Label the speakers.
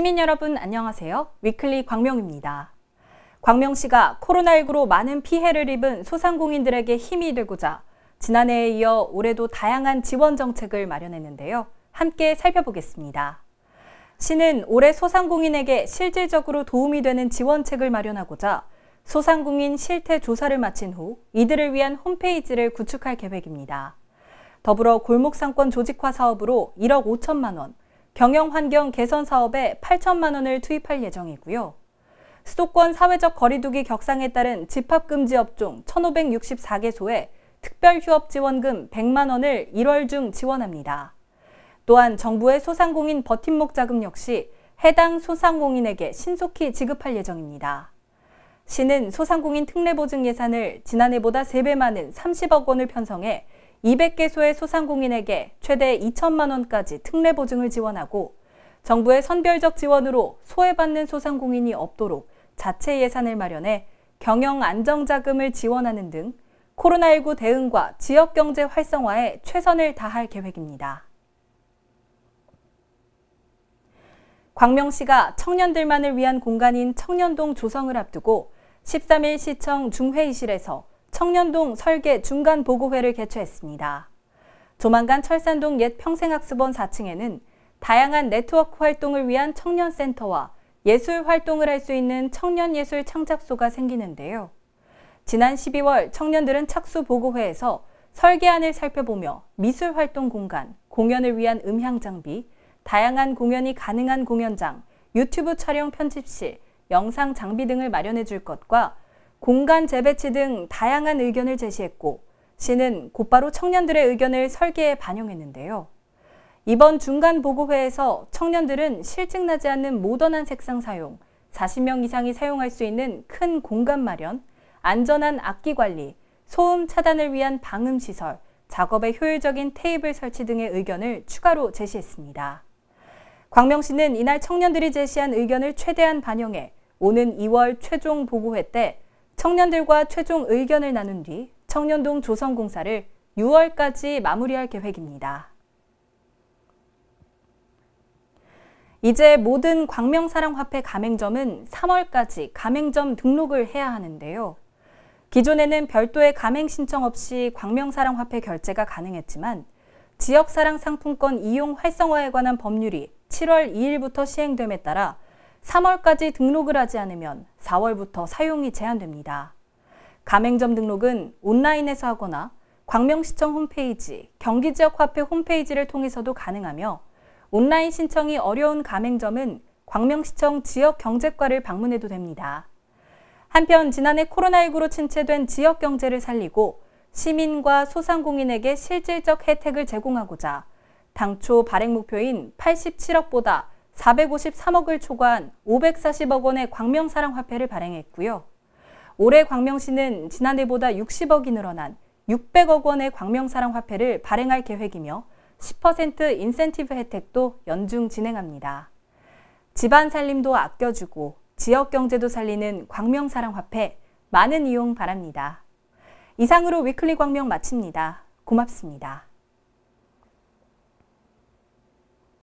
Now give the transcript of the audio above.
Speaker 1: 시민 여러분 안녕하세요. 위클리 광명입니다. 광명시가 코로나19로 많은 피해를 입은 소상공인들에게 힘이 되고자 지난해에 이어 올해도 다양한 지원 정책을 마련했는데요. 함께 살펴보겠습니다. 시는 올해 소상공인에게 실질적으로 도움이 되는 지원책을 마련하고자 소상공인 실태 조사를 마친 후 이들을 위한 홈페이지를 구축할 계획입니다. 더불어 골목상권 조직화 사업으로 1억 5천만 원, 경영 환경 개선 사업에 8천만 원을 투입할 예정이고요. 수도권 사회적 거리두기 격상에 따른 집합금지 업종 1,564개소에 특별휴업지원금 100만 원을 1월 중 지원합니다. 또한 정부의 소상공인 버팀목 자금 역시 해당 소상공인에게 신속히 지급할 예정입니다. 시는 소상공인 특례보증 예산을 지난해보다 3배 많은 30억 원을 편성해 200개소의 소상공인에게 최대 2천만 원까지 특례 보증을 지원하고 정부의 선별적 지원으로 소외받는 소상공인이 없도록 자체 예산을 마련해 경영 안정자금을 지원하는 등 코로나19 대응과 지역경제 활성화에 최선을 다할 계획입니다. 광명시가 청년들만을 위한 공간인 청년동 조성을 앞두고 13일 시청 중회의실에서 청년동 설계 중간 보고회를 개최했습니다. 조만간 철산동 옛 평생학습원 4층에는 다양한 네트워크 활동을 위한 청년센터와 예술 활동을 할 수 있는 청년예술 창작소가 생기는데요. 지난 12월 청년들은 착수 보고회에서 설계안을 살펴보며 미술 활동 공간, 공연을 위한 음향 장비, 다양한 공연이 가능한 공연장, 유튜브 촬영 편집실, 영상 장비 등을 마련해 줄 것과 공간 재배치 등 다양한 의견을 제시했고 시는 곧바로 청년들의 의견을 설계에 반영했는데요. 이번 중간 보고회에서 청년들은 실증나지 않는 모던한 색상 사용, 40명 이상이 사용할 수 있는 큰 공간 마련, 안전한 악기 관리, 소음 차단을 위한 방음 시설, 작업의 효율적인 테이블 설치 등의 의견을 추가로 제시했습니다. 광명시는 이날 청년들이 제시한 의견을 최대한 반영해 오는 2월 최종 보고회 때 청년들과 최종 의견을 나눈 뒤 청년동 조성공사를 6월까지 마무리할 계획입니다. 이제 모든 광명사랑화폐 가맹점은 3월까지 가맹점 등록을 해야 하는데요. 기존에는 별도의 가맹 신청 없이 광명사랑화폐 결제가 가능했지만 지역사랑 상품권 이용 활성화에 관한 법률이 7월 2일부터 시행됨에 따라 3월까지 등록을 하지 않으면 4월부터 사용이 제한됩니다. 가맹점 등록은 온라인에서 하거나 광명시청 홈페이지, 경기지역화폐 홈페이지를 통해서도 가능하며 온라인 신청이 어려운 가맹점은 광명시청 지역경제과를 방문해도 됩니다. 한편 지난해 코로나19로 침체된 지역경제를 살리고 시민과 소상공인에게 실질적 혜택을 제공하고자 당초 발행 목표인 87억보다 453억을 초과한 540억 원의 광명사랑 화폐를 발행했고요. 올해 광명시는 지난해보다 60억이 늘어난 600억 원의 광명사랑 화폐를 발행할 계획이며 10% 인센티브 혜택도 연중 진행합니다. 집안 살림도 아껴주고 지역 경제도 살리는 광명사랑 화폐 많은 이용 바랍니다. 이상으로 위클리 광명 마칩니다. 고맙습니다.